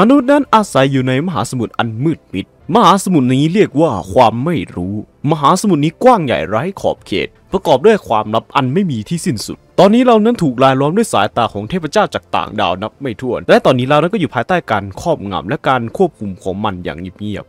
มนุษย์นั้นอาศัยอยู่ในมหาสมุทรอันมืดมิด มหาสมุทรนี้เรียกว่าความไม่รู้ มหาสมุทรนี้กว้างใหญ่ไร้ขอบเขต ประกอบด้วยความลับอันไม่มีที่สิ้นสุด ตอนนี้เรานั้นถูกลายล้อมด้วยสายตาของเทพเจ้าจากต่างดาวนับไม่ถ้วน และตอนนี้เรานั้นก็อยู่ภายใต้การครอบงำและการควบคุมของมันอย่างเงียบ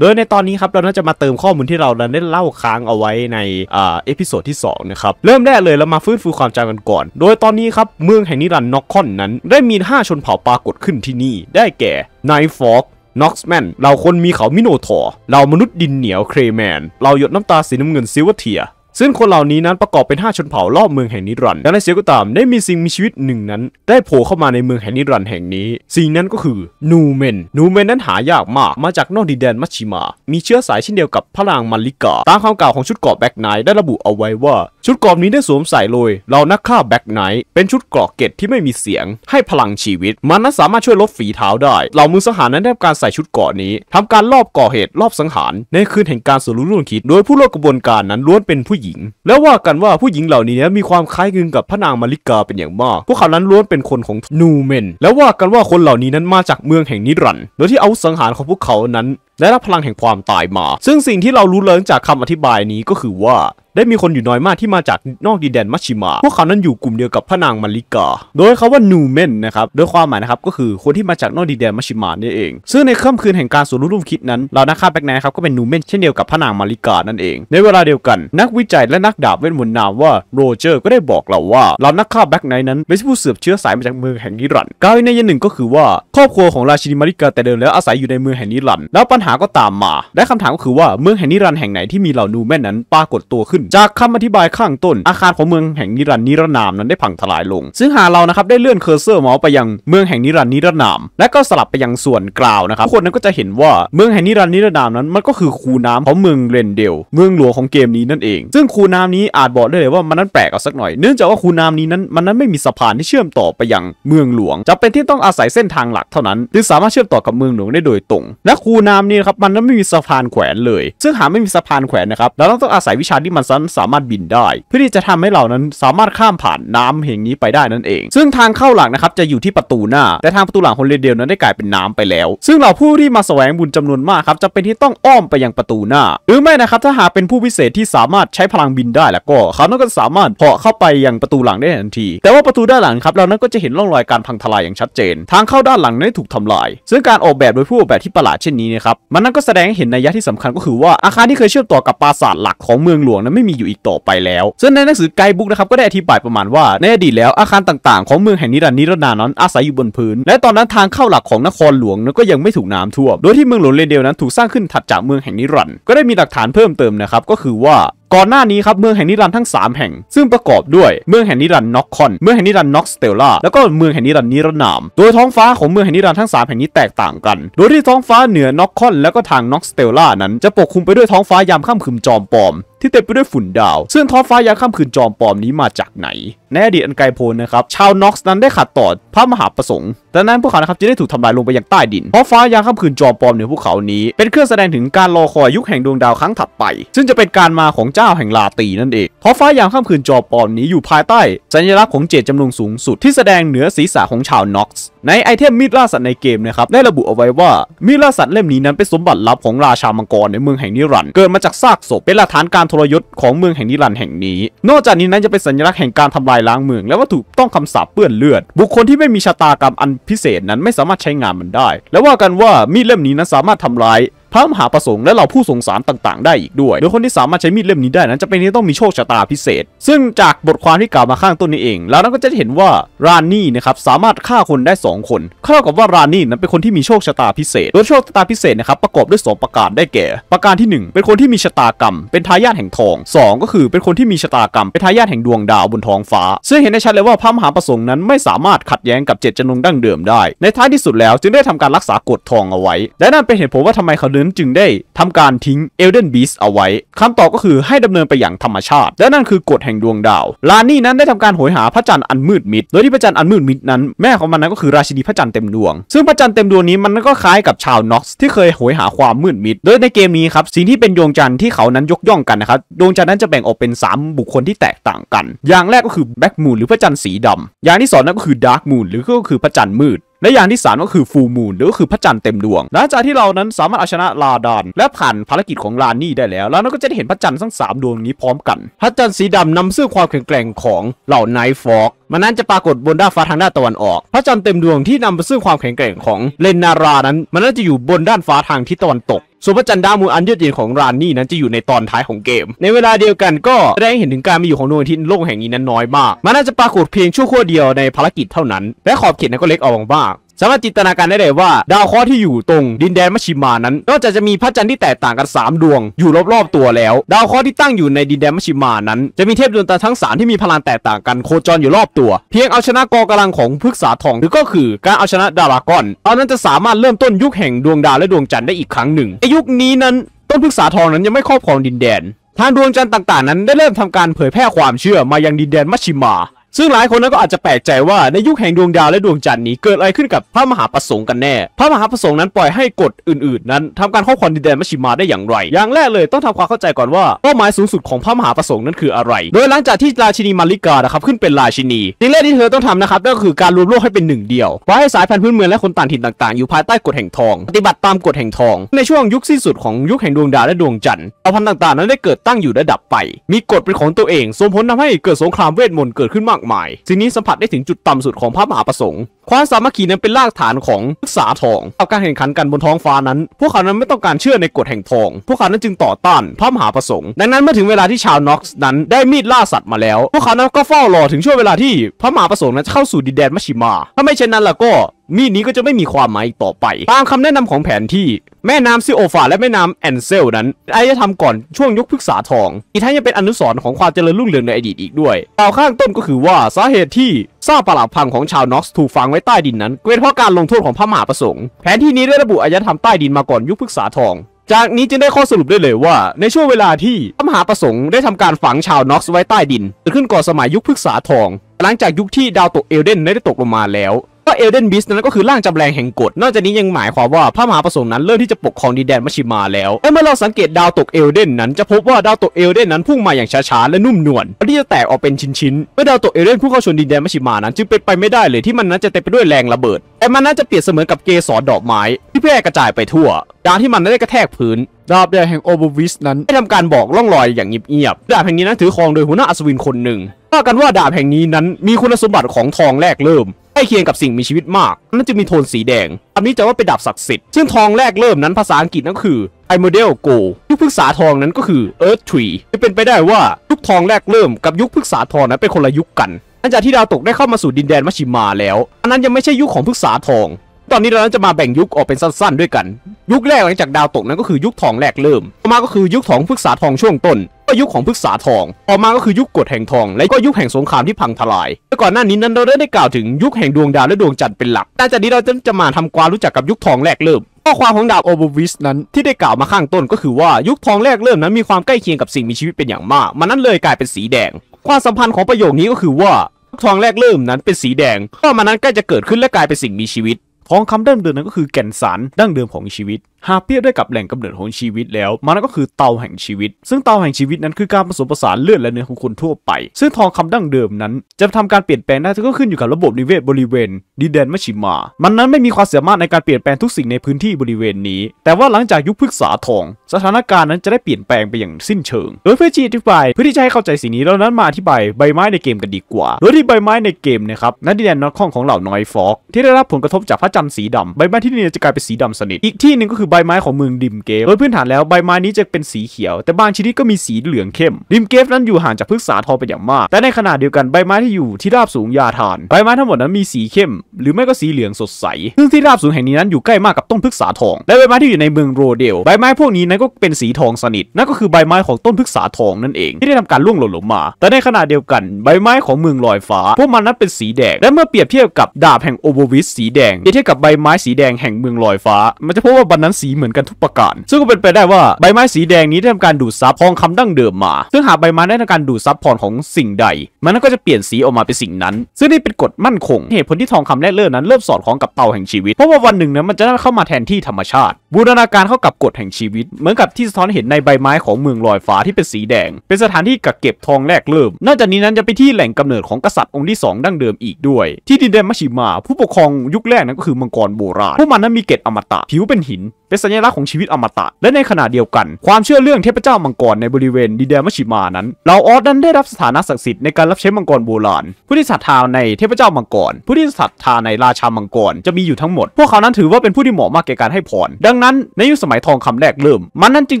โดยในตอนนี้ครับ เราน่าจะมาเติมข้อมูลที่เราได้เล่าค้างเอาไว้ในอ่าเอพิโซดที่ 2 นะครับ เริ่มแรกเลยเรามาฟื้นฟูความจำกันก่อน โดยตอนนี้ครับ เมืองแห่งนิรันด์น็อกคอนนั้น ได้มี 5 ชนเผ่าปรากฏขึ้นที่นี่ ได้แก่ไนฟอกน็อกส์แมนเราคนมีเขามิโนทอร์เรามนุษย์ดินเหนียวเครแมนเราหยดน้ำตาสีน้ำเงินซิวเทียซึ่งคนเหล่านี้นั้นประกอบเป็น 5 ชนเผ่ารอบเมืองแห่งนิรันดร์แังนนเสียก็ตามได้มีสิ่งมีชีวิตหนึ่งนั้น ได้โผล่เข้ามาในเมืองแห่งนิรันดร์แห่งนี้ สิ่งนั้นก็คือนูเมน นูเมนนั้นหายากมาก มาจากนอกดินแดนมัชชิมา มีเชื้อสายเช่นเดียวกับพระรางมัลลิกา ตามคำกล่าวของชุดเกราะแบ็กไนท์ได้ระบุเอาไว้ว่า ชุดเกราะนี้ได้สวมใส่เลยเรานักฆ่าแบ็กไนท์เป็นชุดเกราะเกตที่ไม่มีเสียง ให้พลังชีวิตมันนั้นสามารถช่วยลดฝีเท้าได้เหล่ามือสังหารนั้นได้การใส่ชุดเกราะนี้ ทำการลอบก่อเหตุรอบสังหารในคืนแห่งการสรุรุ่นคิดโดยผู้ร่วมกระบวนการนั้นล้วนเป็นผู้หญิงแล้วว่ากันว่าผู้หญิงเหล่านี้มีความคล้ายคลึงกับพระนางมาริกาเป็นอย่างมาก พวกเขานั้นล้วนเป็นคนของนูเมน แล้วว่ากันว่าคนเหล่านี้นั้นมาจากเมืองแห่งนิรันด์โดยที่อาวุธสังหารของพวกเขานั้นได้รับพลังแห่งความตายมา ซึ่งสิ่งที่เรารู้เลิงจากคำอธิบายนี้ก็คือว่าได้มีคนอยู่น้อยมากที่มาจากนอกดินแดนมัชชิมา พวกเขานั้นอยู่กลุ่มเดียวกับพระนางมาริกา โดยเขาว่านูเมนนะครับ โดยความหมายนะครับก็คือคนที่มาจากนอกดินแดนมัชชิมานี่เอง ซึ่งในค่ำคืนแห่งการสวนร่วมคิดนั้น เรานักฆ่าแบกแนครับก็เป็นนูเมนเช่นเดียวกับพระนางมาริกานั่นเอง ในเวลาเดียวกัน นักวิจัยและนักดาบเวทมนต์นามว่าโรเจอร์ ก็ได้บอกเราว่า เรานักฆ่าแบกไนนั้นเป็นผู้เสืบเชื้อสายมาจากเมืองแห่งนิรันด์กาวในยันหนึ่งก็คือว่าครอบครัวของราชินีมาริกา แต่เดิมแล้วอาศัยอยู่ในเมืองแห่งนิรันด์แล้วปัญหาก็ตามมา และคำถามก็คือว่าเมืองแห่งนิรันแห่งไหนที่มีเหล่านูแมนนั้นปรากฏตัวขึ้น จากคำอธิบายข้างต้น อาคารของเมืองแห่งนิรันนิรนามนั้นได้พังทลายลง ซึ่งหาเรานะครับได้เลื่อนเคอร์เซอร์ เมาส์ไปยังเมืองแห่งนิรันนิรนาม และก็สลับไปยังส่วนกล่าวนะครับคนนั้นก็จะเห็นว่าเมืองแห่งนิรันนิรนามนั้น มันก็คือคูน้ำของเมืองเรนเดลเมืองหลวงของเกมนี้นั่นเอง ซึ่งคูน้ำนี้อาจบอกได้เลยว่ามันนั้นแปลกเอาสักหน่อย เนื่องจากว่าคูน้ำนี้นั้นมันนั้นไม่มีสะพานที่เชื่อมต่อไปยังเมืองหลวงจะเป็นที่ต้องอาศัยเส้นทางหลักเท่านั้นจึงสามารถเชื่อมต่อกับเมืองหลวงได้โดยตรงและคูน้ำนี้นะครับมันไม่มีสะพานแขวนเลย ซึ่งหาไม่มีสะพานแขวนนะครับเราต้องต้องอาศัยวิชาที่มันสามารถบินได้ เพื่อที่จะทำให้เรานั้นสามารถข้ามผ่านน้ำแห่งนี้ไปได้นั่นเอง ซึ่งทางเข้าหลักนะครับจะอยู่ที่ประตูหน้า แต่ทางประตูหลังของเรเดียลนั้นได้กลายเป็นน้ำไปแล้ว ซึ่งเราผู้ที่มาแสวงบุญจำนวนมากครับจะเป็นที่ต้องอ้อมไปยังประตูหน้า หรือไม่นะครับถ้าหากเป็นผู้พิเศษที่สามารถใช้พลังบินได้ แล้วก็เขาต้องก็สามารถเพาะเข้าไปยังประตูหลังได้ทันที แต่ว่าประตูด้านหลังครับเรานั้นก็จะเห็นร่องรอยการพังทลายอย่างชัดเจน ทางเข้าด้านหลังนั้นถูกทำลาย ซึ่งการออกแบบโดยผู้ออกแบบที่ประหลาดเช่นนี้นะครับมันนั่นก็แสดงให้เห็นในยะที่สำคัญก็คือว่าอาคารที่เคยเชื่อมต่อกับปราสาทหลักของเมืองหลวงนั้นไม่มีอยู่อีกต่อไปแล้วซึ่งในหนังสือไกด์บุ๊กนะครับก็ได้อธิบายประมาณว่าในอดีตแล้วอาคารต่างๆ ของเมืองแห่งนิรันดร์นิรนานั้นอาศัยอยู่บนพื้น และตอนนั้นทางเข้าหลักของนครหลวงนั้นก็ยังไม่ถูกน้ำท่วม โดยที่เมืองหลวงเรเดลนั้นถูกสร้างขึ้นถัดจากเมืองแห่งนิรันดร์ก็ได้มีหลักฐานเพิ่มเติมนะครับก็คือว่าก่อนหน้านี้ครับเมืองแห่งนิรัน์ทั้ง 3 แห่ง ซึ่งประกอบด้วยเมืองแห่งนิรัน์น็อกคอนเมืองแห่งนิรัน์น็อกสเตลล่าแล้วก็เมืองแห่งนิรัน์นิรนาม โดยท้องฟ้าของเมืองแห่งนิรัน์ทั้ง3แห่งนี้แตกต่างกันโดยที่ท้องฟ้าเหนือน็อกคอนแล้วก็ทางน็อกสเตลล่านั้นจะปกคลุมไปด้วยท้องฟ้ายามค่ำคืนจอมปลอมที่เต็มไปด้วยฝุ่นดาว ซึ่งท้องฟ้ายามค่ำคืนจอมปลอมนี้มาจากไหนในอดีตอันไกลโพ้นนะครับ ชาวน็อกซ์นั้นได้ขัดต่อพระมหาประสงค์ดังนั้นพวกเขานะครับจะได้ถูกทำลายลงไปอย่างใต้ดินท้องฟ้ายามค่ำคืนจอมปลอมเหนือภูเขานี้เป็นเครื่องแสดงถึงการรอคอยยุคแห่งดวงดาวครั้งถัดไป ซึ่งจะเป็นการมาของเจ้าแห่งลาตีนั่นเองท้องฟ้ายามค่ำคืนจอมปลอมนี้อยู่ภายใต้สัญลักษณ์ของเจตจำนงสูงสุด ที่แสดงเหนือศีรษะของชาวน็อกซ์ ในไอเทมมีดล่าสัตว์ในเกมนะครับได้ระบุเอาไว้ว่ามีดล่าสัตว์เล่มนี้นั้นเป็นสมบัติลับของราชามังกรในเมืองแห่งนิรันด์เกิดมาจากซากศพเป็นหลักฐานการททรยศของเมืองแห่งนิรันด์แห่งนี้ นอกจากนี้นั้นจะเป็นสัญลักษณ์แห่งการทำลายล้างเมือง และวัตถุต้องคำสาปเปื้อนเลือด บุคคลที่ไม่มีชะตากรรมอันพิเศษนั้นไม่สามารถใช้งานมันได้ และว่ากันว่ามีดเล่มนี้นั้นสามารถทำลายพระมหาประสงค์และเหล่าผู้สงสารต่าง ๆ ได้อีกด้วย โดยคนที่สามารถใช้มีดเล่มนี้ได้ นั้นจะเป็นที่ต้องมีโชคชะตาพิเศษ ซึ่งจากบทความที่กล่าวมาข้างต้นนี้เอง แล้วนั้นก็จะเห็นว่ารานี่นะครับสามารถฆ่าคนได้2คนเท่ากับว่ารานี่นั้นเป็นคนที่มีโชคชะตาพิเศษ โดยโชคชะตาพิเศษนะครับประกอบด้วย2ประการได้แก่ ประการที่ 1 เป็นคนที่มีชะตากรรม เป็นทายาทแห่งทอง 2 ก็คือเป็นคนที่มีชะตากรรมเป็นทายาทแห่งดวงดาวบนท้องฟ้าซึ่งเห็นได้ชัดเลยว่าพระมหาประสงค์นั้นไม่สามารถขัดแย้งกับเจตจำนงดั้งเดิมได้ ในท้ายที่สุดแล้วจึงได้ทำการรักษากฎทองเอาไว้และนั่นเป็นเหตุผลว่าทำไมเขาเ้นจึงได้ทำการทิ้งเอลเดนบีสเอาไว้คำตอบก็คือให้ดำเนินไปอย่างธรรมชาติและนั่นคือกฎแห่งดวงดาว ลานี่นั้นได้ทำการโหยหาพระจันทร์อันมืดมิดโดยที่พระจันทร์อันมืดมิดนั้นแม่ของมันนั้นก็คือราชินีพระจันทร์เต็มดวงซึ่งพระจันทร์เต็มดวงนี้มันก็คล้ายกับชาวน็อกซ์ที่เคยโหยหาความมืดมิดโดยในเกมนี้ครับสิ่งที่เป็นดวงจันทร์ที่เขานั้นยกย่องกันนะครับดวงจันทร์นั้นจะแบ่งออกเป็น 3 บุคคลที่แตกต่างกัน อย่างแรกก็คือแบ็กมูนหรือพระจันทร์สีดำ อย่างที่สองนั่นก็คือดาร์กมูนหรือก็คือพระจันทร์มืดและอย่างที่3ก็คือฟูมูลหรือก็คือพระจันทร์เต็มดวงหลังจากที่เรานั้นสามารถเอาชนะลาดานและผ่านภารกิจของลานี่ได้แล้ว แล้วเราก็จะได้เห็นพระจันทร์ทั้ง 3 ดวงนี้พร้อมกัน พระจันทร์สีดำนำซึ่งความแข็งแกร่งของเหล่าไนท์ฟอกมันนั้นจะปรากฏบนด้านฟ้าทางด้านตะวันออก พระจันทร์เต็มดวงที่นำไปซึ่งความแข็งแกร่งของเลนนารานั้น มันน่าจะอยู่บนด้านฟ้าทางทิศตะวันตกส่วนพระจันดาวมูลอันยอดเยี่ยมของรานนี่นั้นจะอยู่ในตอนท้ายของเกม ในเวลาเดียวกันก็ได้เห็นถึงการมีอยู่ของดวงอาทิตย์โลกแห่งนี้นั้นน้อยมาก มันน่าจะปรากฏเพียงชั่วครู่เดียวในภารกิจเท่านั้น และขอบเขตนั้นก็เล็กออกมากสามารถจินตนาการได้เลยว่า ดาวเคราะห์ที่อยู่ตรง ดินแดนมัชิมานั้นนอกจากจะมีพระจันทร์ที่แตกต่างกัน 3ดวง อยู่รอบๆตัวแล้ว ดาวเคราะห์ที่ตั้งอยู่ในดินแดนมัชิมา นั้นจะมีเทพดวงตาทั้ง3ที่มีพลังแตกต่างกันโคจรอยู่รอบตัว เพียงเอาชนะกองกำลังของพฤกษาทองหรือก็คือการเอาชนะดารากอนเอานั้นจะสามารถเริ่มต้นยุคแห่งดวงดาวและดวงจันทร์ได้อีกครั้งหนึ่งในยุคนี้นั้น ต้นพฤกษาทองนั้นยังไม่ครอบครองดินแดน ทางดวงจันทร์ต่างๆนั้นได้เริ่มทำการเผยแพร่ความเชื่อมายังดินแดนมัชชิมาซึ่งหลายคนนั้นก็อาจจะแปลกใจว่าในยุคแห่งดวงดาวและดวงจันทร์นี้ เกิดอะไรขึ้นกับพระมหาประสงค์กันแน่พระมหาประสงค์นั้นปล่อยให้กฎอื่น ๆ นั้นทำการข้อบควองดินแดนมาชิมาได้อย่างไร อย่างแรกเลยต้องทำความเข้าใจก่อนว่าเป้าหมายสูงสุดของพระมหาประสงค์นั้นคืออะไร โดยหลังจากที่ราชินีมาริกานะครับขึ้นเป็นราชินีสิ่งแรกที่เธอต้องทำนะครับก็คือการรวมโลกให้เป็นหนึ่งเดียว่อยให้สายพันธุ์พื้นเมืองและคนต่างถิ่นต่าง ๆ อยู่ภายใต้กฎแห่งทองปฏิบัติตามกฎแห่งทองในช่วงยุคสิ้นสุดของยุคแห่งดวงดาวและดวงจันทร์เผ่าพันธุ์ต่างๆนั้นได้เกิดตั้งอยู่ระดับไป มีกฎเป็นของตัวเองส่งผลทาให้เกิดสงครามเวทมนต์เกิดขึ้นมากมายสิ่งนี้สัมผัสได้ถึงจุดต่ำสุดของพระมหาประสงค์ความสามัคคีนั้นเป็นรากฐานของศึกษาทองเอาการแข่งขันกันบนท้องฟ้านั้น พวกเขานั้นไม่ต้องการเชื่อในกฎแห่งทอง พวกเขานั้นจึงต่อต้านพระมหาประสงค์ ดังนั้นเมื่อถึงเวลาที่ชาวน็อกซ์นั้นได้มีดล่าสัตว์มาแล้ว พวกเขานั้นก็เฝ้ารอถึงช่วงเวลาที่พระมหาประสงค์นั้นจะเข้าสู่ดินแดนมัชิมา ถ้าไม่เช่นนั้นล่ะก็ มีดนี้ก็จะไม่มีความหมายต่อไป ตามคำแนะนำของแผนที่ แม่น้ำซิโอฟา และแม่น้ำแอนเซล นั้นอายธรรก่อนช่วงยุคพฤกษาทอง อีกทั้งยังเป็นอนุสรณ์ของความเจริญรุ่งเรืองในอดีตอีกด้วยต่อข้างต้นก็คือว่าสาเหตุที่ทราบปลักพังของชาวน็อกซ์ถูกฝังไว้ใต้ดินนั้น เกิดเพราะการลงโทษของพระมหาประสงค์ แผนที่นี้ได้ระบุอายยธรรมใต้ดินมาก่อนยุคพฤกษาทอง จากนี้จึงได้ข้อสรุปได้เลยว่า ในช่วงเวลาที่พระมหาประสงค์ได้ทำการฝังชาวน็อกซ์ไว้ใต้ดินเกิดขึ้นก่อนสมัยยุคพฤกษาทอง หลังจากยุคที่ดาวตกเอลเดนได้ตกลงมาแล้วว่าเอเดนบิสนั้นก็คือร่างจำแรงแห่งกฎนอกจากนี้ยังหมายความว่าพระมหาประสงค์นั้นเริ่มที่จะปกครองดินแดนมัชิมาแล้ว และเมื่อเราสังเกตดาวตกเอลเดนนั้นจะพบว่าดาวตกเอลเดนนั้นพุ่งมาอย่างช้าๆและนุ่มนวลที่จะแตกออกเป็นชิ้นๆ เมื่อดาวตกเอลเดนพุ่งเข้าชนดินแดนมัชิมานั้น จึงเป็นไปไม่ได้เลยที่มันนั้นจะเต็มไปด้วยแรงระเบิดแต่มันนั้นจะเปรียบเสมือนกับเกสรดอกไม้ที่แพร่กระจายไปทั่วดาวที่มันได้กระแทกพื้นดาบแดงแห่งโอเบวิส นั้นได้ทำการบอกล่องรอยอย่างเงียบๆดาบแห่งนี้นั้นถือครองโดยหัวหน้าอัศวินคนหนึ่งว่ากันว่าดาบแห่งนี้นั้นมีคุณสมบัติของทองแรกเริ่มเคียงกับสิ่งมีชีวิตมาก นั่นจะมีโทนสีแดง อันนี้จะว่าเป็นดาบศักดิ์สิทธิ์ ซึ่งทองแรกเริ่มนั้นภาษาอังกฤษนั่นคือไอโมเดลโกยุคพฤกษาทองนั้นก็คือ Earth Tree จะเป็นไปได้ว่า ยุคทองแรกเริ่มกับยุคพฤกษาทองนั้นเป็นคนละยุคกัน หลังจากที่ดาวตกได้เข้ามาสู่ดินแดนมัชิมาแล้ว อันนั้นยังไม่ใช่ยุคของพฤกษาทองอนนี้เราจะมาแบ่งยุคออกเป็นสั้นๆด้วยกัน ยุคแรกหลังจากดาวตกนั้น ก็คือยุคทองแรกเริ่ม ต่อมาก็คือยุคทองพฤกษาทองช่วงต้นก็ยุคของพฤกษาทอง ต่อมาก็คือยุคกฎแห่งทอง และก็ยุคแห่งสงครามที่พังทลายแต่ก่อนหน้านี้นั้นเราได้กล่าวถึงยุคแห่งดวงดาวและดวงจันทร์เป็นหลัก แต่จากนี้เราจะมาทำความรู้จักกับยุคทองแรกเริ่มข้อความของดาบโอเบวิสนั้นที่ได้กล่าวมาข้างต้น ก็คือว่ายุคทองแรกเริ่มนั้น มีความใกล้เคียงกับสิ่งมีชีวิตเป็นอย่างมาก มันนั้นเลยกลายเป็นสีแดง ความสัมพันธ์ของประโยคนี้ก็คือว่ายุคทองแรกเริ่มนั้นเป็นสีแดงก็มันนั้นใกล้จะเกิดขึ้นและกลายเป็นสิ่งมีชีวิตของคำดั้งเดิมนั้นก็คือแก่นสาร ดั้งเดิมของชีวิตหากเปรียบได้กับแหล่งกำเนิดของชีวิตแล้ว มันก็คือเตาแห่งชีวิตซึ่งเตาแห่งชีวิตนั้นคือการผสมผสานเลือดและเนื้อของคนทั่วไป ซึ่งทองคำดั้งเดิมนั้น จะทำการเปลี่ยนแปลงได้ก็ขึ้นอยู่กับระบบนิเวศบริเวณดินแดนมัชิมามันนั้นไม่มีความสามารถในการเปลี่ยนแปลงทุกสิ่งในพื้นที่บริเวณนี้ แต่ว่าหลังจากยุคพฤกษาทองสถานการณ์นั้นจะได้เปลี่ยนแปลงไปอย่างสิ้นเชิงโดยเพื่อจี่อธิบายเพื่อที่จะให้เข้าใจสิ่งนี้เรานั้นมาอธิบายใบไม้ในเกมกันดีกว่าโดยที่ใบไม้ในเกมนะครับนั้นดินแดนนอตข้องของเหล่านอยฟอกที่ได้รับผลกระทบจากพระจันทร์สีดใบไม้ที่นี่จะกลายเป็นสีดสนิทอีกที่หนึ่งก็คือใบไม้ของเมืองดิมเกฟโดยพื้นฐานแล้วใบไม้นี้จะเป็นสีเขียว แต่บางชนิดก็มีสีเหลืองเข้มดิมเกฟนั้นอยู่ห่างจากพฤกษาทอเป็นอย่างมากแต่ในขณะเดียวกันใบไม้ที่อยู่ที่ราบสูงยาทาน ใบไม้ทั้งหมดนั้นมีสีเข้มหรือไม่ก็สีเหลืองสดใสซึ่งที่ราบสูงแห่งนี้นั้นอยู่ใกล้มากกับต้นพฤกษาทองและใบไม้ที่อยู่ในเมืองโรเดล ใบไม้พวกนี้นั้นก็เป็นสีทองสนิทนั่นก็คือใบไม้ของต้นพฤกษาทองนั่นเองที่ได้ทำการล่วงหล่นลงมา แต่ในขณะเดียวกันใบไม้ของเมืองลอยฟ้าพวกมันนั้นเป็นสีแดงและเมื่อเปรียบเทียบกับดาบแห่งโอโบวิสสีแดงเปรียบเทียบกับใบไม้สีแดงแห่งเมืองลอยฟ้ามันจะพบว่าบรรนั้นสีเหมือนกันทุกประการซึ่งก็เป็นไปได้ว่า ใบไม้สีแดงนี้ ได้ทำการดูดซับทองคำดั้งเดิมมา ซึ่งหากใบไม้ได้ทำการดูดซับพรของสิ่งใด มันก็จะเปลี่ยนสีออกมาเป็นสิ่งนั้น ซึ่งนี่เป็นกฎมั่นคง เหตุผลที่ทองคำแร่เลิศนั้นเริ่มสอดคล้องกับเตาแห่งชีวิต เพราะว่าวันหนึ่งนนมันจะได้เข้ามาแทนที่ธรรมชาติบูรณาการเข้ากับกฎแห่งชีวิต เหมือนกับที่สะท้อนเห็นในใบไม้ของเมืองลอยฟ้าที่เป็นสีแดง เป็นสถานที่กักเก็บทองแรกเริ่มนอกจากนี้นั้นจะไปที่แหล่งกำเนิดของกษัตริย์องค์ที่ 2 ดั้งเดิมอีกด้วย ที่ดินแดนมัชิมาผู้ปกครองยุคแรกนั้นก็คือมังกรโบราณผู้มันนั้นมีเกศอมตะ ผิวเป็นหิน เป็นสัญลักษณ์ของชีวิตอมตะและในขณะเดียวกัน ความเชื่อเรื่องเทพเจ้ามังกรในบริเวณดินแดนมัชิมานั้นเหล่าออสนั้นได้รับสถานะศักดิ์สิทธิ์ในการรับใช้มังกรโบราณ ผู้ที่ศรัทธาในเทพเจ้ามังกร ผู้ที่ศรัทธาในราชามังกรจะมีอยู่ทั้งหมด พวกเขานั้นถือว่าเป็นผู้ที่เหมาะมากแก่การให้พรดังนั้นในยุคสมัยทองคำแรกเริ่ม มันนั้นจึง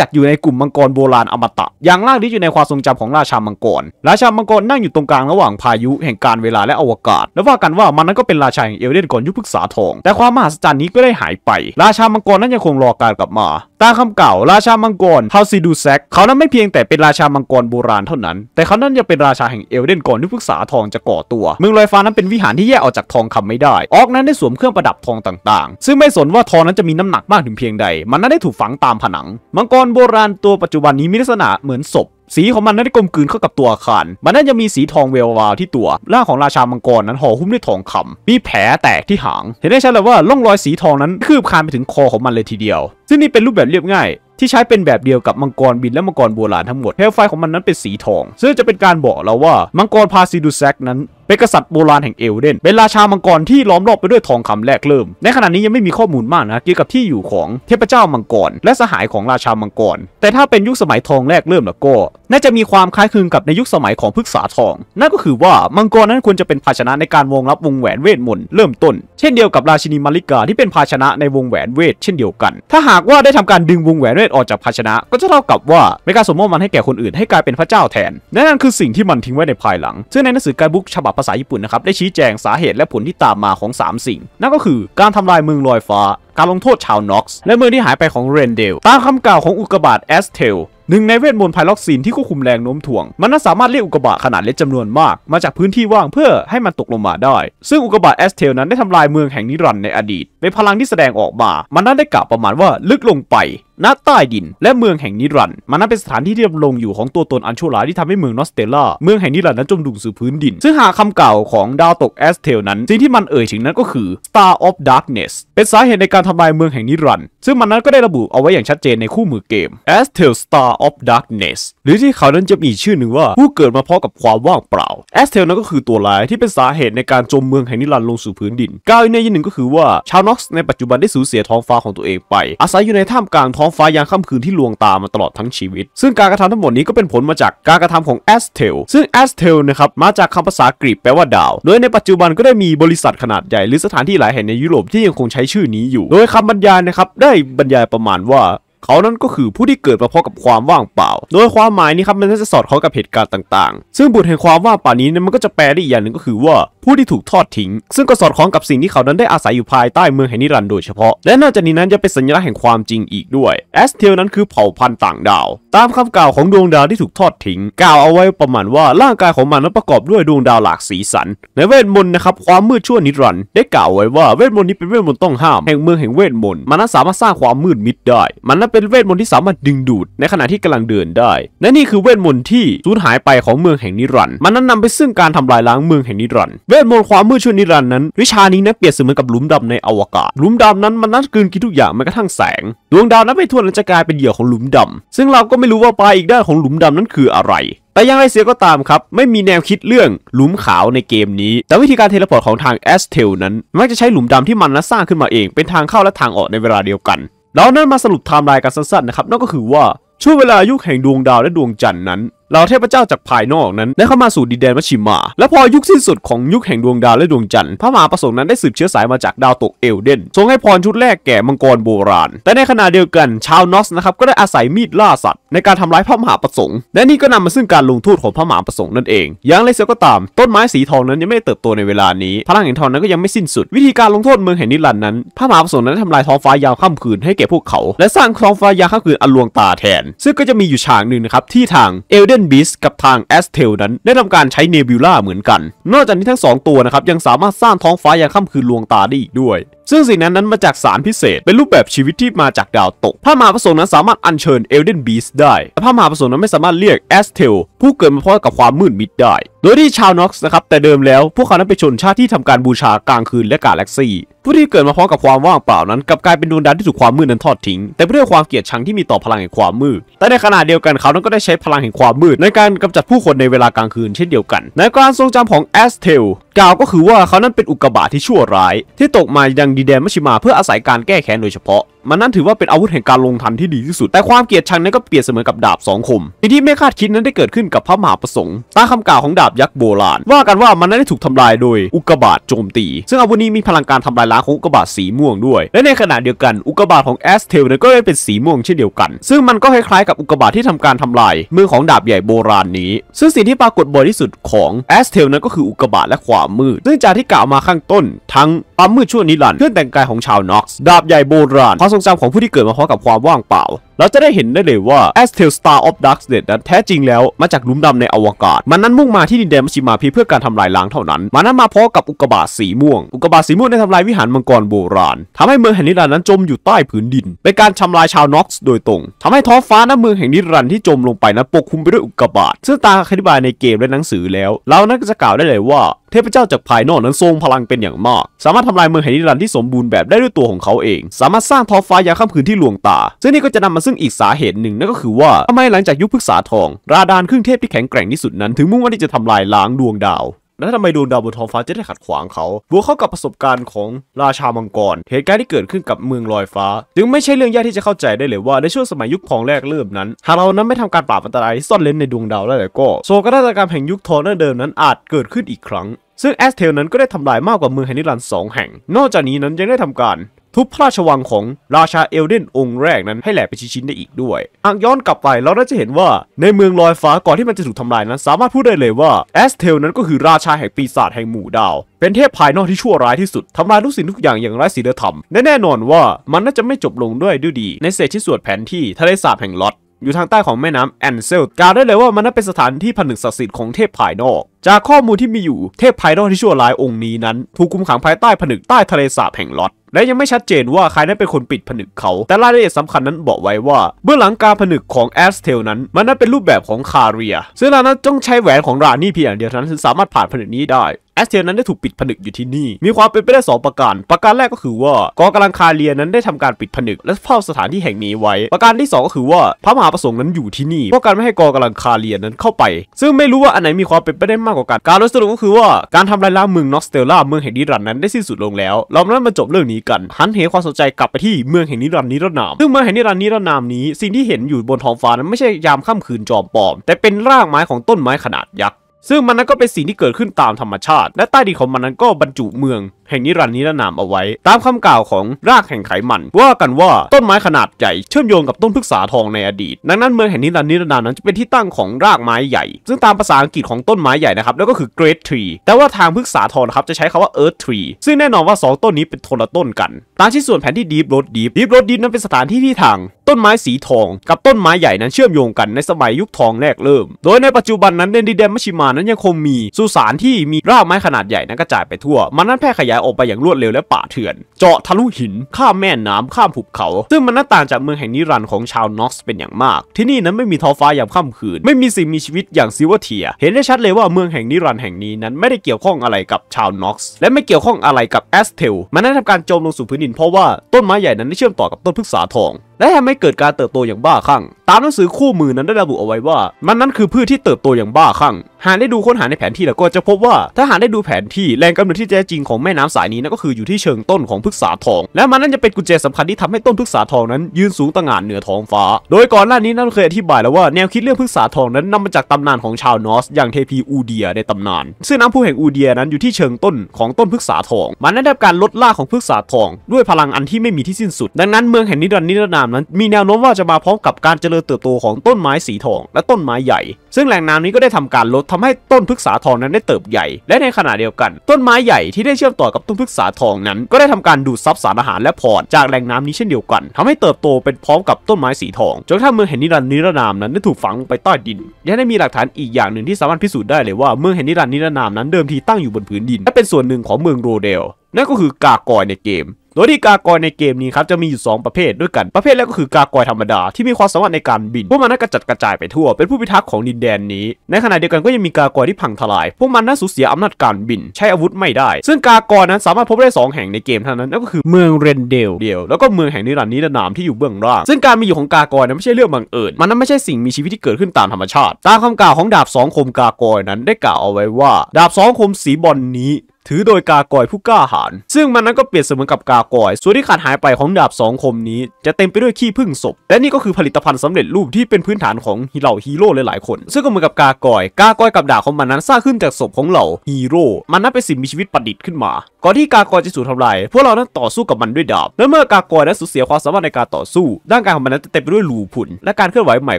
จัดอยู่ในกลุ่มมังกรโบราณอมตะ อย่างล่างที่อยู่ในความทรงจำของราชามังกรราชามังกรนั่งอยู่ตรงกลางระหว่างพายุ แห่งการเวลาและอวกาศ และว่ากันว่ามันนั้นก็เป็นราชาแห่งเอเดนก่อนยุคพฤกษาทอง แต่ความมหัศจรรย์นี้ก็ได้หายไป ราชามังกรนั้นยังคงรอการกลับมา ตามคำกล่าวราชามังกรเฮาซิดูแซกเขานั้นไม่เพียงแต่เป็นราชามังกรโบราณเท่านั้น แต่เขานั้นยังเป็นราชาแห่งเอลเดนก่อนที่พฤกษาทองจะก่อตัวเมืองลอยฟ้านั้นเป็นวิหารที่แยกออกจากทองคำไม่ได้ ออกนั้นได้สวมเครื่องประดับทองต่าง ๆ ซึ่งไม่สนว่าทองนั้นจะมีน้ำหนักมากถึงเพียียงใดมันนั้นได้ถูกฝังตามผนัง มังกรโบราณ ตัวปัจจุบันนี้มีลักษณะเหมือนศพ สีของมันนั้นได้กลมกลืนเข้ากับตัวอาคาร มันนั้นจะมีสีทองเวลวาวที่ตัวร่างของราชามังกรนั้นห่อหุ้มด้วยทองคำมีแผลแตกที่หางเห็นได้ชัดเลยว่าร่องรอยสีทองนั้นคืบคานไปถึงคอของมันเลยทีเดียว ซึ่งนี่เป็นรูปแบบเรียบง่าย ที่ใช้เป็นแบบเดียวกับมังกรบินและมังกรโบราณทั้งหมดเทลไฟของมันนั้นเป็นสีทองซึ่งจะเป็นการบอกเราว่า มังกรพาซิดูแซกนั้นเป็นกษัตริย์โบราณแห่งเอลเดน เป็นราชามังกรที่ล้อมรอบไปด้วยทองคำแรกเริ่ม ในขณะนี้ยังไม่มีข้อมูลมากนะเกี่ยวกับที่อยู่ของเทพเจ้ามังกร และสหายของราชามังกร แต่ถ้าเป็นยุคสมัยทองแรกเริ่มแล้วก็ น่าจะมีความคล้ายคลึงกับในยุคสมัยของพฤกษาทอง นั่นก็คือว่ามังกรนั้นควรจะเป็นภาชนะในการวงรับวงแหวนเวทมนต์เริ่มต้น เช่นเดียวกับราชินีมาริกาที่เป็นภาชนะในวงแหวนเวทเช่นเดียวกัน ถ้าหากว่าได้ทำการดึงวงแหวนเวทออกจากภาชนะ ก็จะเท่ากับว่าเป็นการสมมติมันให้แก่คนอื่นให้กลายเป็นพระเจ้าแทนและนั่นคือสิ่งที่มันทิ้งไว้ในภายหลัง ซึ่งในหนังสือไกด์บุ๊กฉบับภาษาญี่ปุ่นนะครับ ได้ชี้แจงสาเหตุและผลที่ตามมาของ 3 สิ่ง นั่นก็คือการทำลายเมืองลอยฟ้า การลงโทษชาวน็อกซ์ และเมืองที่หายไปของเรนเดล ตามคำกล่าวของอุกกาบาตแอสเทลหนึ่งในเวทมนต์ไพล็อกซีนที่ควบคุมแรงโน้มถ่วง มันสามารถเรียกอุกกาบาตขนาดเล็กจำนวนมาก มาจากพื้นที่ว่างเพื่อให้มันตกลงมาได้ ซึ่งอุกกาบาตแอสเทลนั้นได้ทำลายเมืองแห่งนิรันดร์ในอดีตเป็นพลังที่แสดงออกมา มันนั้นได้กล่าวประมาณว่าลึกลงไปณใต้ดินและเมืองแห่งนิรันด์มันนั้นเป็นสถานที่ที่ดำรงอยู่ของตัวตนอันชั่วร้ายที่ทำให้เมืองนอสเตล่าเมืองแห่งนิรันด์นั้นจมดิ่งสู่พื้นดินซึ่งหากคากล่าวของดาวตกแอสเทลนั้น สิ่งที่มันเอ่ยถึงนั้นก็คือ Star of Darkness เป็นสาเหตุในการทำลายเมืองแห่งนิรันด์ซึ่งมันนั้นก็ได้ระบุเอาไว้อย่างชัดเจนในคู่มือเกม a s t e l Star of Darkness หรือที่เขานั้นจะมีชื่อหนึ่งว่าผู้เกิดมาพร้อมกับความว่างเปล่า a s t e l นั้นก็คือตัวร้ายที่เป็นสาเหตุในการจมเมืองแห่งนิรันด์ลงสู่พื้นดินกาวในยี่หนึ่งก็คือว่าชาวนอกในปัจจุบันได้สูญเสียท้องฟ้าของตัวเองไป อาศัยอยู่ในถ้ำกลางท้ององฟ้ายามค่ำคืนที่ลวงตามาตลอดทั้งชีวิต ซึ่งการกระทำทั้งหมดนี้ก็เป็นผลมาจากการกระทำของแอสเทล ซึ่งแอสเทลนะครับมาจากคำภาษากรีกแปลว่าดาว โดยในปัจจุบันก็ได้มีบริษัทขนาดใหญ่หรือสถานที่หลายแห่งในยุโรป ที่ยังคงใช้ชื่อนี้อยู่ โดยคำบรรยายนะครับ ได้บรรยายประมาณว่าเขานั้นก็คือผู้ที่เกิดมาพร้อมกับความว่างเปล่า โดยความหมายนี้ครับมันจะสอดคล้องกับเหตุการณ์ต่างๆ ซึ่งบทแห่งความว่างเปล่านี้มันก็จะแปลได้อีกอย่างหนึ่งก็คือว่าผู้ที่ถูกทอดทิ้ง ซึ่งก็สอดคล้องกับสิ่งที่เขานั้นได้อาศัยอยู่ภายใต้เมืองแห่งนิรันดร์โดยเฉพาะ และนอกจากนี้นั้นจะเป็นสัญลักษณ์แห่งความจริงอีกด้วยแอสเทลนั้นคือเผ่าพันธุ์ต่างดาว ตามคำกล่าวของดวงดาวที่ถูกทอดทิ้งกล่าวเอาไว้ประมาณว่าร่างกายของมันนั้นประกอบด้วยดวงดาวหลากสีสันในเวทมนต์นะครับความมืดชั่วนิรันดร์ได้กล่าวไว้ว่าเวทมนต์นี้เป็นเวทมนต์ต้องห้ามแห่งเมืองแห่งเวทมนต์มันนั้นสามารถสร้างความมืดมิดได้มันนั้นเป็นเวทมนต์ที่สามารถดึงดูดในขณะที่กำลังเดินได้และนี่คือเวทมนต์ที่ สูญหายไปของเมืองแห่งนิรันด์มันนั้นนำไปซึ่งการทำลายล้างเมืองแห่งนิรันด์เวทมนต์ความมืดชั่วนิรันด์นั้น วิชานี้นะเปรียบเสมือนกับหลุมดำในอวกาศ หลุมดำนั้นมันนั้นกินกินทุกอย่างแม้กระทั่งแสงดวงดาวนั้นไปทั่วนั้นจะกลายเป็นเหยื่อของหลุมดำ ซึ่งเราก็ไม่รู้ว่าปลายอีกด้านของหลุมดำนั้นคืออะไร แต่ยังไรเสียก็ตามครับไม่มีแนวคิดเรื่องหลุมขาวในเกมนี้ แต่วิธีการเทเลพอร์ตของทางแอสเทลนั้นมักจะใช้หลุมดำที่มันนั้นสร้างขึ้นมาเอง เป็นทางเข้าและทางออกในเวลาเดียวกันแล้วนั้นมาสรุปไทม์ไลน์กันสั้นๆ นะครับ นั่นก็คือว่า ช่วงเวลายุคแห่งดวงดาวและดวงจันทร์นั้นเหล่าเทพเจ้าจากภายนอกนั้น ได้เข้ามาสู่ดินแดนมัชิมา และพอยุคสิ้นสุดของยุคแห่งดวงดาวและดวงจันทร์พระมหาประสงค์นั้นได้สืบเชื้อสายมาจากดาวตกเอลเดนทรงให้พรชุดแรกแก่มังกรโบราณ แต่ในขณะเดียวกัน ชาวนอสนะครับก็ได้อาศัยมีดล่าสัตว์ ในการทำร้ายพระมหาประสงค์ และนี่ก็นำมาซึ่งการลงโทษของพระมหาประสงค์นั่นเอง อย่างไรเสียก็ตามต้นไม้สีทองนั้น ยังไม่เติบโตในเวลานี้พลังแห่งทองนั้นก็ยังไม่สิ้นสุด วิธีการลงโทษเมืองแห่งนิรันนั้น พระมหาประสงค์นั้นทำลายท้องฟ้ายาขค่มคืนให้แก่พวกเขา และสร้างท้องฟ้ายามค่ำคืนอันลวงตาแทน ซึ่งก็จะมีอยู่ฉากหนึ่งนะครับที่ทางเอลเด Golden Beast กับทาง a s t e l นั้นได้ทำการใช้เนบิวล่าเหมือนกัน นอกจากนี้ทั้ง 2 ตัวนะครับยังสามารถสร้างท้องฟ้ายามค่ำคืนลวงตาได้อีกด้วยซึ่งสิ่งนั้นนั้นมาจากสารพิเศษเป็นรูปแบบชีวิตที่มาจากดาวตกพระมหาผสมนั้นสามารถอัญเชิญเอลเดนบีสได้ แต่พระมหาผสมนั้นไม่สามารถเรียกแอสเทลผู้เกิดมาพร้อมกับความมืดมิดได้ โดยที่ชาวน็อกซ์นะครับ แต่เดิมแล้ว พวกเขานั้นเป็นชนชาติที่ทำการบูชากลางคืนและกาแล็กซี่ ผู้ที่เกิดมาพร้อมกับความว่างเปล่านั้นกลับกลายเป็นดวงดาวที่ถูกความมืดนั้นทอดทิ้ง แต่เพื่อความเกลียดชังที่มีต่อพลังแห่งความมืด แต่ในขณะเดียวกันเขานั้นก็ได้ใช้พลังแห่งความมืดในการกำจัดผู้คนในเวลากลางคืนเช่นเดียวกัน ในการทรงจำของแอสเทลกล่าวก็คือว่าเขานั้นเป็นอุกกาบาตที่ชั่วร้าย ที่ตกมายังดินแดนมัชิมาเพื่ออาศัยการแก้แค้นโดยเฉพาะมันนั่นถือว่าเป็นอาวุธแห่งการลงทันที่ดีที่สุด แต่ความเกลียดชังนั้นก็เปรียบเสมือนกับดาบสองคมสิ่งที่ไม่คาดคิดนั้นได้เกิดขึ้นกับพระมหาประสงค์ตามคำกล่าวของดาบยักษ์โบราณ ว่ากันว่ามันนั้นได้ถูกทำลายโดยอุกกาบาตโจมตี ซึ่งอาวุธนี้มีพลังการทำลายล้างของอุกกาบาตสีม่วงด้วย และในขณะเดียวกันอุกกาบาตของแอสเทลนั้นก็เป็นสีม่วงเช่นเดียวกัน ซึ่งมันก็คล้ายๆกับอุกกาบาตที่ทำการทำลาย มือของดาบใหญ่โบราณนี้ ซึ่งสิ่งที่ปรากฏบ่อยที่สุดของแอสเทลนั้นก็คืออุกกาบาตและความมืดซึ่งจากที่กล่าวมาข้างต้น ทั้งความมืดชั่วนิรันดร์เครื่องแต่งกายของชาวน็อกซ์ดาบใหญ่โบราณางจำของผู้ที่เกิดมาพร้อมกับความว่างเปล่าเราจะได้เห็นได้เลยว่า a s t e l Star of Darkness นั้นแท้จริงแล้วมาจากลุมดำในอวกาศ มันนั้นมุ่งมาที่ดินแดนมัชิมาเพียเพื่อการทำลายล้างเท่านั้น มันนั้นมาพร้อมกับอุกกาบาตสีม่วงอุกกาบาตสีม่วงได้ทำลายวิหารมังกรโบราณทำให้เมืองแห่งนิรันดร์นั้นจมอยู่ใต้ผืนดินเป็นการทำลายชาวน็อกซ์โดยตรงทำให้ท้องฟ้าน้าเมืองแห่งนิรันดร์ที่จมลงไปนั้นปกคลุมไปด้วยอุกกาบาตซึ่งตาอธิบายในเกมและหนังสือแล้วเรานั้นก็จะกล่าวได้เลยว่าเทพเจ้าจากภายนอกนั้นทรงพลังเป็นอย่างมาก สามารถทำลายเมืองแห่งนิรันดร์ที่สมบูรณ์แบบได้ด้วยตัวของเขาเอง สามารถสร้างท้องฟ้ายามค่ำคืนที่ลวงตา ซึ่งนี่ก็จะนำมาซึ่งอีกสาเหตุหนึ่งนั่นก็คือว่าทำไมหลังจากยุคพฤกษาทองราดานครึ่งเทพที่แข็งแกร่งที่สุดนั้น ถึงมุ่งมั่นที่จะทำลายล้างดวงดาว แล้วทำไมดวงดาวบนท้องฟ้าจะได้ขัดขวางเขาบวกเข้ากับประสบการณ์ของราชามังกรเหตุการณ์ที่เกิดขึ้นกับเมืองลอยฟ้า จึงไม่ใช่เรื่องยากที่จะเข้าใจได้เลยว่าในช่วงสมัยยุคพองแรกเริ่มนั้นหากเรานั้นไม่ทำการปราบอันตรายที่ซ่อนเร้นในดวงดาวแล้วแต่ก็โศกนาฏกรรมแห่งยุคทองนั้นเดิมนั้นอาจเกิดขึ้นอีกครั้ง ซึ่งแอสเทลนั้นก็ได้ทำลายมากกว่าเมืองแฮนิลันสองแห่งนอกจากนี้นั้นยังได้ทาการทุบพระราชวังของราชาเอลเดนองค์แรกนั้นให้แหลกเป็นชิ้นๆได้อีกด้วย อัางย้อนกลับไปเราได้จะเห็นว่าในเมืองลอยฟ้าก่อนที่มันจะถูกทำลายนั้น สามารถพูดได้เลยว่า แอสเทลนั้นก็คือราชาแห่งปีศาจแห่งหมู่ดาว เป็นเทพภายนอกที่ชั่วร้ายที่สุดทำลายทุกสิ่งทุกอย่างอย่างไร้ศีลธรรมแน่นอนว่ามันน่าจะไม่จบลงด้วยด้วยดี ในเศษชิ้นส่วนแผนที่ทะเลสาบแห่งลอต อยู่ทางใต้ของแม่น้ำแอนเซลกล่าวได้เลยว่ามันน่าเป็นสถานที่ผนึกศักดิ์สิทธิ์ของเทพภายนอก จากข้อมูลที่มีอยู่เทพภายนอกที่ชั่วร้ายองค์นี้นั้นถูกคุมขังภายใต้ผนึกใต้ทะเลสาบแห่งลอตและยังไม่ชัดเจนว่า ใครนั้นเป็นคนปิดผนึกเขา แต่รายละเอียดสำคัญนั้นบอกไว้ว่าเบื้องหลังการผนึกของแอสเทลนั้นมันนั้นเป็นรูปแบบของคาเรียซึ่งรานั้นต้องใช้แหวนของรานี่เพียงงเดียวนั้นถึงสามารถผ่านผนึกนี้ได้แอสเทียนั้นได้ถูกปิดผนึกอยู่ที่นี่ มีความเป็นไปได้ 2 ประการ ประการแรกก็คือว่ากองกำลังคาเรียนั้นได้ทำการปิดผนึก และเฝ้าสถานที่แห่งนี้ไว้ ประการที่ 2 ก็คือว่าพระมหาประสงค์นั้นอยู่ที่นี่เพราะการไม่ให้กองกำลังคาเรียนั้นเข้าไป ซึ่งไม่รู้ว่าอันไหนมีความเป็นไปได้มากกว่ากัน การสรุปก็คือว่าการทำลายล้างเมืองน็อกสเตลล่าเมืองแห่งนิรันดร์นั้นได้สิ้นสุดลงแล้ว เรานั้นมาจบเรื่องนี้กัน หันเหความสนใจกลับไปที่เมืองแห่งนิรันดร์นิรนามซึ่งเมืองแห่งนิรันดร์นิรนามนี้สิ่งที่เห็นอยู่บนท้องฟ้านั้นไม่ใช่ยามค่ำคืนจอมปลอมแต่เป็นรากไม้ของต้นไม้ขนาดยักษ์ซึ่งมันนั้นก็เป็นสิ่งที่เกิดขึ้นตามธรรมชาติ และใต้ดินของมันนั้นก็บรรจุเมืองแห่งนิรันดร์นิรนามเอาไว้ ตามคำกล่าวของรากแห่งไขมัน ว่ากันว่าต้นไม้ขนาดใหญ่เชื่อมโยงกับต้นพฤกษาทองในอดีตดังนั้นเมืองแห่งนิรันดร์นิรนามนั้นจะเป็นที่ตั้งของรากไม้ใหญ่ ซึ่งตามภาษาอังกฤษของต้นไม้ใหญ่นะครับแล้วก็คือ great tree แต่ว่าทางพฤกษาทองครับจะใช้คำว่า earth tree ซึ่งแน่นอนว่า 2 ต้นนี้เป็นทนละต้นกัน ตามที่ส่วนแผนที่ deep road deep deep road deep นั้นเป็นสถานที่ที่ทางต้นไม้สีทอง กับต้นไม้ใหญ่นั้นเชื่อมโยงกันในสมัยยุคทองแรกเริ่ม โดยในปัจจุบันนั้นดนดินดมชิมานั้นยังคงมีสุสานที่มีรากไม้ขนาดใหญ่นั้นกระจายไปทั่วมันนั้นแพร่ขยายออกไปอย่างรวดเร็วและป่าเถื่อน เจาะทะลุหินข้ามแม่น้ำข้ามภูเขา ซึ่งมันน่าต่างจากเมืองแห่งนิรันดร์ของชาวน็อกซ์เป็นอย่างมาก ที่นี่นั้นไม่มีท้อฟ้ายามค่ำคืนไม่มีสิ่งมีชีวิตอย่างซิวเทีย เห็นได้ชัดเลยว่าเมืองแห่งนิรันดร์แห่งนี้นั้นไม่ได้เกี่ยวข้องอะไรกับชาวน็อกซ์และไม่เกี่ยวข้องอะไรกับแอสเทลมันได้ทำการจมลงสู่พื้นดินเพราะว่าต้นไม้ใหญ่นั้นได้เชื่อมต่อกับต้นพฤกษาทองและทำให้เกิดการเติบโตอย่างบ้าคลั่ง ตามหนังสือคู่มือนั้นได้ระบุเอาไว้ว่า มันนั้นคือพืชที่เติบโตอย่างบ้าคลั่ง หากได้ดูค้นหาในแผนที่แล้วก็จะพบว่า ถ้าหากได้ดูแผนที่แรงกำเนิดที่แท้จริงของแม่น้ำสายนี้นั่นก็คืออยู่ที่เชิงต้นของพฤกษาทอง และมันนั้นจะเป็นกุญแจสำคัญที่ทำให้ต้นพฤกษาทองนั้น ยืนสูงต่างานเหนือท้องฟ้า โดยก่อนหน้านี้นั่นเคยอธิบายแล้วว่าแนวคิดเรื่องพฤกษาทองนั้นนำมาจากตำนานของชาวนอสอย่างเทพีอูเดียในตำนาน ซึ่งน้ำู้แห่งอูเดียนั้นอยู่ที่เชิงต้นของต้นพฤกษาทอง มันได้รับการลดล่าของพฤกษาทอง ด้วยพลังอันที่ไม่มีที่สิ้นสุดดังนั้นเมืองแห่งนิรันดร์นิรนามำมนั้นมีแนวโน้มว่าจะมาพร้อมกับการเจริญเติบโตของต้นไม้สีทอง และต้นไม้ใหญ่ ซึ่งแหล่งน้ำนี้ก็ได้ทำการลดทำให้ต้นพฤกษาทองนั้นได้เติบใหญ่ และในขณะเดียวกัน ต้นไม้ใหญ่ที่ได้เชื่อมต่อกับต้นพฤกษาทองนั้น ก็ได้ทำการดูดซับสารอาหารและพอดจากแหล่งน้ำนี้เช่นเดียวกัน ทำให้เติบโตเป็นพร้อมกับต้นไม้สีทองจนถ้าเมืองแห่งนิรันดร์นิรนามนั้นได้ถูกฝังไปใต้ดินยังได้มีหลักฐานอีกอย่างหนึ่งที่สามารถพิสูจน์ได้เลยว่าเมืองแห่งนิรันดร์นิรนามนั้นเดิมทีตั้งอยู่บนพื้นดินและเป็นส่วนหนึ่งของเมืองโรเดลนั่นก็คือกากอยในเกมดยที่กากรในเกมนี้ครับ จะมีอยู่ 2 ประเภทด้วยกันประเภทแรกก็คือกากรธรรมดา ที่มีความสามารถในการบิน พวกมันนั้นกระจัดกระจายไปทั่ว เป็นผู้พิทักษ์ของดินแดนนี้ ในขณะเดียวกันก็ยังมีกากรที่พังทลาย พวกมันนั้นสูญเสียอำนาจการบิน ใช้อาวุธไม่ได้ ซึ่งกากรนั้นสามารถพบได้ 2 แห่งในเกมเท่านั้นนนั่ก็คือเมืองเรนเดลเดียว แล้วก็เมืองแห่งนิรันดร์นิรนามที่อยู่เบื้องล่างซึ่งการมีอยู่ของกากรนั้นไม่ใช่เรื่องบังเอิญมันนั้นไม่ใช่สิ่งมีชีวิตที่เกิดขึ้นตามธรรมชาติ ตามคำกล่าวของดาบสองคมกากรนั้นได้กล่าวเอาไว้ว่า ดาบสองคมสีบอลนนี้ถือโดยกากอยผู้กล้าหาญซึ่งมันนั้นก็เปรียบเสมือนกับกากอยส่วนที่ขาดหายไปของดาบสองคมนี้ จะเต็มไปด้วยขี้ผึ้งศพและนี่ก็คือผลิตภัณฑ์สำเร็จรูปที่เป็นพื้นฐานของเหล่าฮีโร่หลายๆคนซึ่งก็เหมือนกับกากอยกากอยกับดาบของมันนั้นสร้างขึ้นจากศพของเหล่าฮีโร่มันนั้นเป็นสิ่งมีชีวิตประดิษฐ์ขึ้นมาก่อนที่กากรจะสูญทำลาย พวกเรานั้นต่อสู้กับมันด้วยดาบ และเมื่อกากรนั้นสูญเสียความสามารถในการต่อสู้ร่างกายของมันนั้นจะเต็มไปด้วยรูพุนและการเคลื่อนไหวใหม่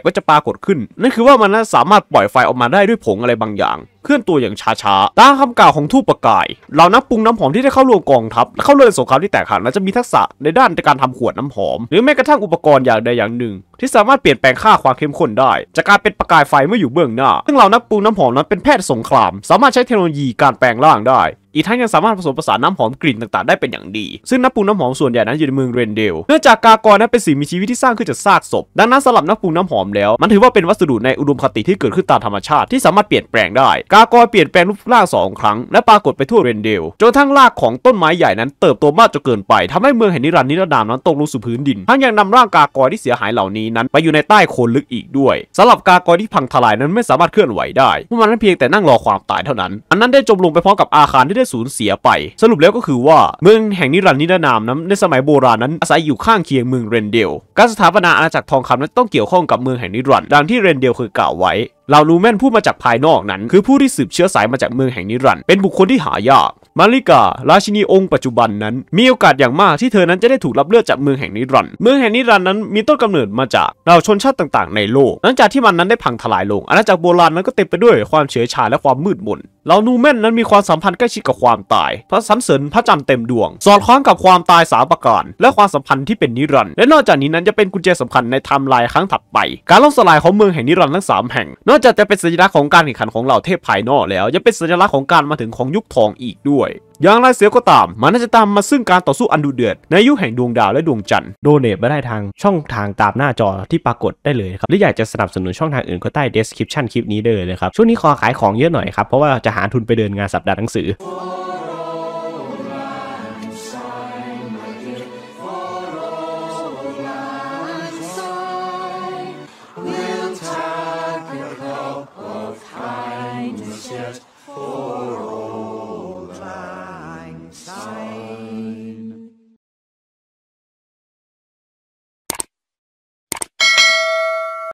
ก็จะปรากฏขึ้น นั่นคือว่ามันนั้นสามารถปล่อยไฟออกมาได้ด้วยผงอะไรบางอย่าง เคลื่อนตัวอย่างช้าๆ ตามคำกล่าวของทูปประกายเหล่านักปรุงน้ำหอมที่ได้เข้าร่วมกองทัพและเข้าร่วมสงครามที่แตกหักนั้นจะมีทักษะ ในด้านการทำขวดน้ำหอม หรือแม้กระทั่งอุปกรณ์อย่างใดอย่างหนึ่ง ที่สามารถเปลี่ยนแปลงค่าความเข้มข้นได้จากการเป็นประกายไฟเมื่ออยู่เบื้องหน้าซึ่งเหล่านักปรุงน้ำหอมนั้นเป็นแพทย์สงครามสามารถใช้เทคโนโลยีการแปลงร่างได้อีกทั้งยังสามารถผสมผสานน้ำหอมกลิ่นต่างๆได้เป็นอย่างดี ซึ่งน้ำปูน้ำหอมส่วนใหญ่นั้นอยู่ในเมืองเรนเดลเนื่องจากกากรนั้นเป็นสิ่งมีชีวิตที่สร้างขึ้นจากซากศพดังนั้นสำหรับน้ำปูน้ำหอมแล้วมันถือว่าเป็นวัสดุในอุดมคติที่เกิดขึ้นตามธรรมชาติที่สามารถเปลี่ยนแปลงได้ กากรเปลี่ยนแปลงรูปร่างสองครั้งและปรากฏไปทั่วเรนเดลจนทั้งรากของต้นไม้ใหญ่นั้นเติบโตมากจนเกินไป ทำให้เมืองแห่งนิรันดร์นิรนามนั้นตกลงสู่พื้นดินทั้งยังนำร่างกากรที่เสียหายเหล่านี้นั้น ไปอยู่ในใต้โคนลึกอีกด้วยสำหรับกากรที่พังทลายนั้นไม่สามารถเคลื่อนไหวได้พาะมันนเพียงแต่นั่งรอความตายเท่านั้นอันนั้นได้จมลงไปพร้อมกับอาคารที่ได้สูญเสียไป สรุปแล้วก็คือว่า เมืองแห่งนิรันดร์นิรนามนั้นในสมัยโบราณนั้นอาศัยอยู่ข้างเคียงเมืองเรนเดล การสถาปนาอาณาจักรทองคำนั้นต้องเกี่ยวข้องกับเมืองแห่งนิรันดร์ดังที่เรนเดลเคยกล่าวไว้เหล่านูแมนผู้มาจากภายนอกนั้น คือผู้ที่สืบเชื้อสายมาจากเมืองแห่งนิรัน์เป็นบุคคลที่หายาก มาริกา ราชินีองค์ปัจจุบันนั้น มีโอกาสอย่างมากที่เธอนั้นจะได้ถูกรับเลือกจากเมืองแห่งนิรัน์เมืองแห่งนิรัน์นั้นมีต้นกำเนิดมาจากเหล่าชนชาติต่าง ๆในโลกหลังจากที่มันนั้นได้พังทลายลง อาณาจักรโบราณนั้นก็เต็มไปด้วยความเฉื่อยชาและความมืดมนเหล่านูแมนนั้นมีความสัมพันธ์ใกล้ชิดกับความตายพระสันเสริญพระจันทร์เต็มดวง สอดคล้องกับความตายสามประการ และความสัมพันธ์ที่เป็นนิรัน์และนอกจากนี้นั้นจะเป็นกุญแจสำคัญในไทม์ไลน์ครั้งถัดไป การล่มสลายของเมืองแห่งนิรันทั้ง3แห่งนอกกจากจะเป็นสัญลักษณ์ของการแข่งขันของเหล่าเทพภายนอกแล้วยังเป็นสัญลักษณ์ของการมาถึงของยุคทองอีกด้วย อย่างไรเสียก็ตามมันน่าจะตามมาซึ่งการต่อสู้อันดุเดือด ในยุคแห่งดวงดาวและดวงจันทร์โดเนทมาได้ทางช่องทางตามหน้าจอที่ปรากฏได้เลยครับหรืออยากจะสนับสนุนช่องทางอื่นก็ใต้ description คลิปนี้ได้เลยครับช่วงนี้ขอขายของเยอะหน่อยครับเพราะว่าจะหาทุนไปเดินงานสัปดาห์หนังสือ